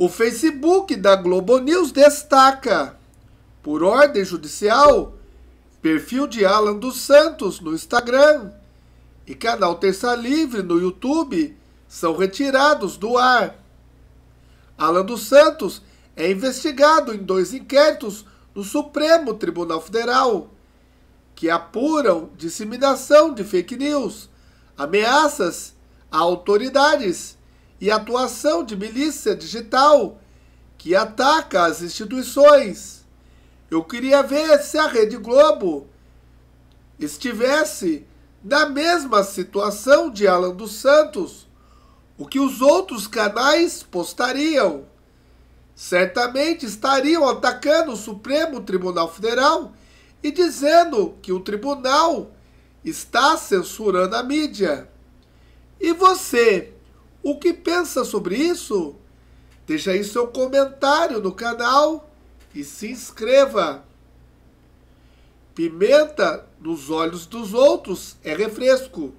O Facebook da Globo News destaca, por ordem judicial, perfil de Alan dos Santos no Instagram e canal Terça Livre no YouTube são retirados do ar. Alan dos Santos é investigado em dois inquéritos no Supremo Tribunal Federal que apuram disseminação de fake news, ameaças a autoridades e atuação de milícia digital que ataca as instituições. Eu queria ver se a Rede Globo estivesse na mesma situação de Alan dos Santos, o que os outros canais postariam. Certamente estariam atacando o Supremo Tribunal Federal e dizendo que o tribunal está censurando a mídia. E você? O que pensa sobre isso? Deixa aí seu comentário no canal e se inscreva. Pimenta nos olhos dos outros é refresco.